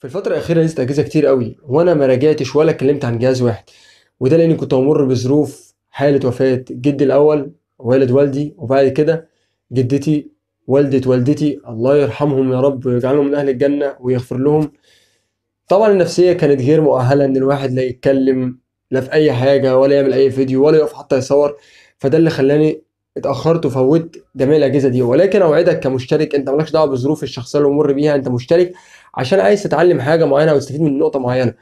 في الفترة الأخيرة نزلت أجهزة كتير قوي وأنا ما راجعتش ولا اتكلمت عن جهاز واحد وده لأني كنت بمر بظروف حالة وفاة جدي الأول والد والدي وبعد كده جدتي والدة والدتي الله يرحمهم يا رب ويجعلهم من أهل الجنة ويغفر لهم طبعا النفسية كانت غير مؤهلة إن الواحد لا يتكلم لا في أي حاجة ولا يعمل أي فيديو ولا يقف حتى يصور فده اللي خلاني اتاخرت وفوت جميع الاجهزه دي ولكن اوعدك كمشترك انت مالكش دعوه بالظروف الشخصيه اللي مر بيها انت مشترك عشان عايز تتعلم حاجه معينه وتستفيد من نقطه معينه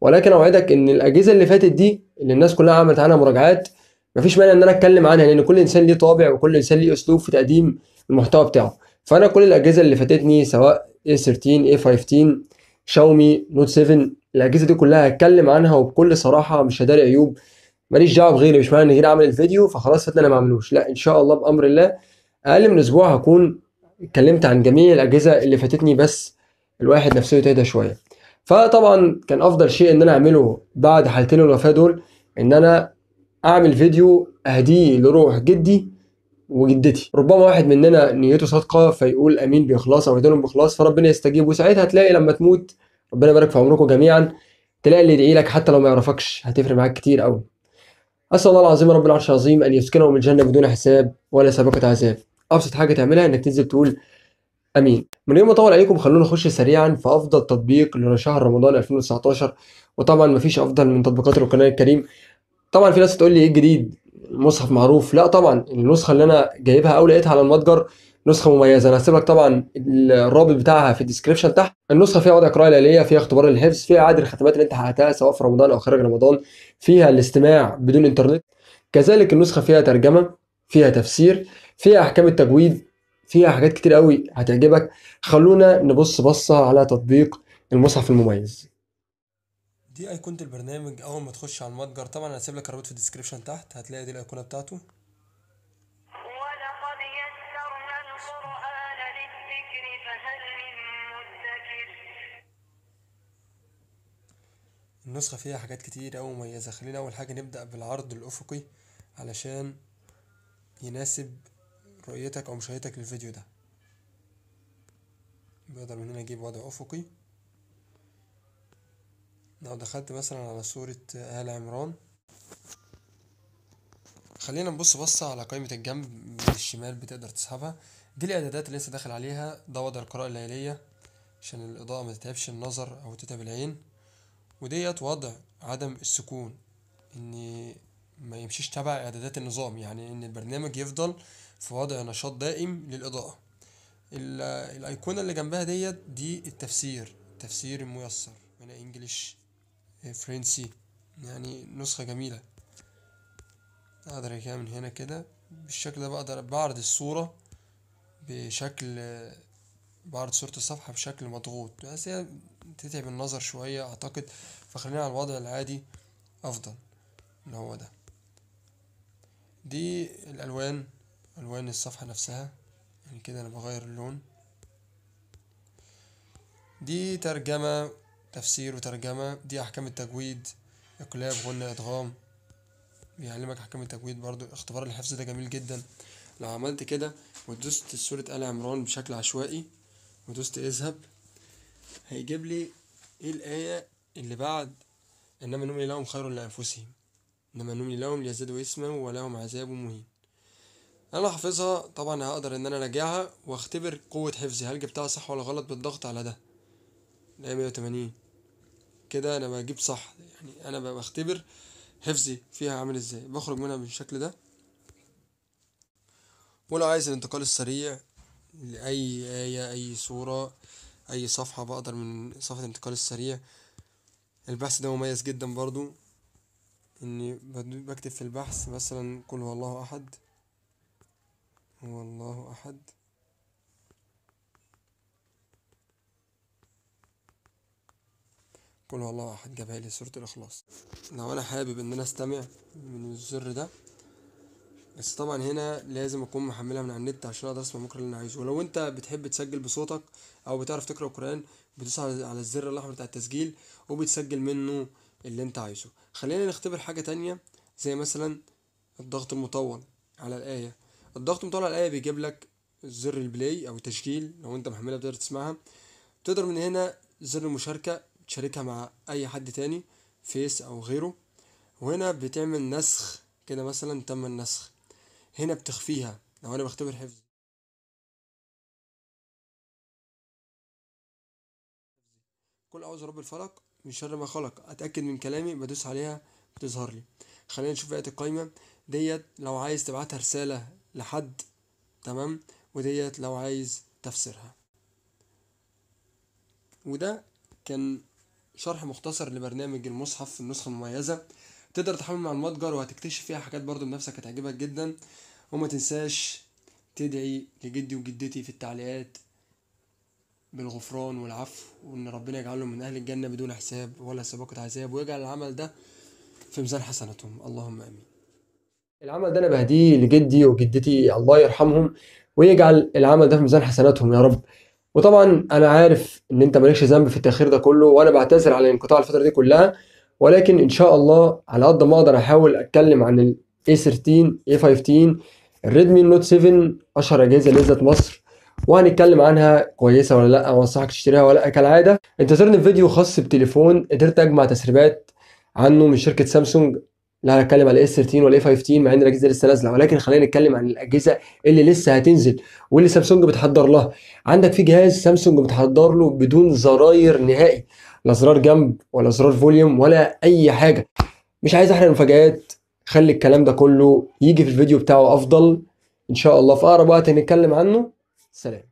ولكن اوعدك ان الاجهزه اللي فاتت دي اللي الناس كلها عملت عنها مراجعات مفيش مانع ان انا اتكلم عنها لان كل انسان ليه طابع وكل انسان ليه اسلوب في تقديم المحتوى بتاعه فانا كل الاجهزه اللي فاتتني سواء A13 A15 شاومي نوت 7 الاجهزه دي كلها هتكلم عنها وبكل صراحه مش هداري عيوب ماليش دعوه بغيري مش معنى ان غيري عمل الفيديو فخلاص فاتني انا ما اعملوش لا ان شاء الله بامر الله اقل من اسبوع هكون اتكلمت عن جميع الاجهزه اللي فاتتني بس الواحد نفسه تهدى شويه فطبعا كان افضل شيء ان انا اعمله بعد حالتين الوفاه دول ان انا اعمل فيديو اهديه لروح جدي وجدتي ربما واحد مننا نيته صادقه فيقول امين باخلاص او يدلهم باخلاص فربنا يستجيب وساعتها تلاقي لما تموت ربنا يبارك في عمركم جميعا تلاقي اللي يدعي لك حتى لو ما يعرفكش هتفرق معاك كتير قوي اسال الله العظيم رب العرش العظيم ان يسكنهم الجنه بدون حساب ولا سابقه عذاب ابسط حاجه تعملها انك تنزل تقول امين من يوم ما اطول عليكم خلونا نخش سريعا في افضل تطبيق لشهر رمضان 2019 وطبعا مفيش افضل من تطبيقات القران الكريم طبعا في ناس تقول لي ايه الجديد المصحف معروف لا طبعا النسخه اللي انا جايبها او لقيتها على المتجر نسخه مميزه انا هسيب لك طبعا الرابط بتاعها في الديسكربشن تحت النسخه فيها وضع قراءه ليليه فيها اختبار الحفظ فيها عدد الختمات اللي انت حققتها سواء في رمضان او خارج رمضان فيها الاستماع بدون انترنت كذلك النسخه فيها ترجمه فيها تفسير فيها احكام التجويد فيها حاجات كتير قوي هتعجبك خلونا نبص بصه على تطبيق المصحف المميز دي ايقونه البرنامج اول ما تخش على المتجر طبعا هسيب لك الرابط في الديسكربشن تحت هتلاقي دي الايقونه بتاعته النسخة فيها حاجات كتير أوي مميزة خلينا أول حاجة نبدأ بالعرض الأفقي علشان يناسب رؤيتك أو مشاهدتك للفيديو ده بقدر من هنا أجيب وضع أفقي لو دخلت مثلا على صورة آل عمران خلينا نبص بصة على قائمة الجنب من الشمال بتقدر تسحبها دي الإعدادات اللي لسه داخل عليها ده وضع القراءة الليلية عشان الإضاءة ما تتعبش النظر أو تتعب العين وديت وضع عدم السكون ان ما يمشيش تبع اعدادات النظام يعني ان البرنامج يفضل في وضع نشاط دائم للاضاءه الايقونه اللي جنبها ديت دي التفسير التفسير الميسر من انجليش آه، فرنسي يعني نسخه جميله اقدر اجيبها من هنا كده بالشكل ده بقدر بعرض الصوره بشكل بعرض صوره الصفحه بشكل مضغوط بس هي تتعب النظر شوية اعتقد فخلينا على الوضع العادي افضل اللي هو ده دي الالوان الوان الصفحة نفسها يعني كده انا بغير اللون دي ترجمة تفسير وترجمة دي احكام التجويد اقلاب غنى ادغام بيعلمك احكام التجويد برضو اختبار الحفظ ده جميل جدا لو عملت كده ودوست سورة آل عمران بشكل عشوائي ودوست اذهب هيجيب لي ايه الآية اللي بعد إنما نملي لهم خير لأنفسهم إنما نملي لهم ليزدادوا إثما ولهم عذاب مهين أنا حافظها طبعا هقدر إن أنا أراجعها وأختبر قوة حفظي هل جبتها صح ولا غلط بالضغط على ده الآية مية وتمانين كده أنا بجيب صح يعني أنا بختبر حفظي فيها عامل إزاي بخرج منها بالشكل ده ولو عايز الانتقال السريع لأي آية أي سورة اي صفحة بقدر من صفحة الانتقال السريع البحث ده مميز جدا برضو اني بكتب في البحث مثلا قل هو الله احد هو الله احد قل هو الله احد جابها لي سورة الاخلاص لو انا حابب ان انا استمع من الزر ده بس طبعا هنا لازم اكون محملها من على النت عشان اقدر اسمع بكره اللي انا عايزه ولو انت بتحب تسجل بصوتك او بتعرف تقرا قران بتدوس على الزر الاحمر بتاع التسجيل وبتسجل منه اللي انت عايزه خلينا نختبر حاجه تانية زي مثلا الضغط المطول على الايه الضغط المطول على الايه بيجيب لك زر البلاي او التشغيل لو انت محملها بتقدر تسمعها تقدر من هنا زر المشاركه تشاركها مع اي حد تاني فيس او غيره وهنا بتعمل نسخ كده مثلا تم النسخ هنا بتخفيها لو انا بختبر حفظ كل عاوز رب الفلق من شر ما خلق اتاكد من كلامي بدوس عليها بتظهر لي خلينا نشوف بقيه القايمه ديت لو عايز تبعتها رساله لحد تمام وديت لو عايز تفسيرها وده كان شرح مختصر لبرنامج المصحف النسخه المميزه تقدر تحمل مع المتجر وهتكتشف فيها حاجات برضو بنفسك هتعجبك جدا وما تنساش تدعي لجدي وجدتي في التعليقات بالغفران والعفو وان ربنا يجعلهم من اهل الجنه بدون حساب ولا سباقة عذاب ويجعل العمل ده في ميزان حسناتهم اللهم امين العمل ده انا بهديه لجدي وجدتي الله يرحمهم ويجعل العمل ده في ميزان حسناتهم يا رب وطبعا انا عارف ان انت مالكش ذنب في التاخير ده كله وانا بعتذر على الانقطاع الفتره دي كلها ولكن ان شاء الله على قد ما اقدر احاول اتكلم عن ال A13 A15 الريدمي نوت 7 اشهر اجهزه نزلت مصر وهنتكلم عنها كويسه ولا لا وانصحك تشتريها ولا لا كالعاده انتظرني في فيديو خاص بتليفون قدرت اجمع تسريبات عنه من شركه سامسونج لا هنتكلم على الاس 13 والاي 15 مع ان الاجهزه لسه نازله ولكن خلينا نتكلم عن الاجهزه اللي لسه هتنزل واللي سامسونج بتحضر لها عندك في جهاز سامسونج بتحضر له بدون زراير نهائي لا زرار جنب ولا زرار فوليوم ولا اي حاجه مش عايز احرق مفاجآت خلي الكلام ده كله يجي في الفيديو بتاعه افضل ان شاء الله في اقرب وقت هنتكلم عنه سلام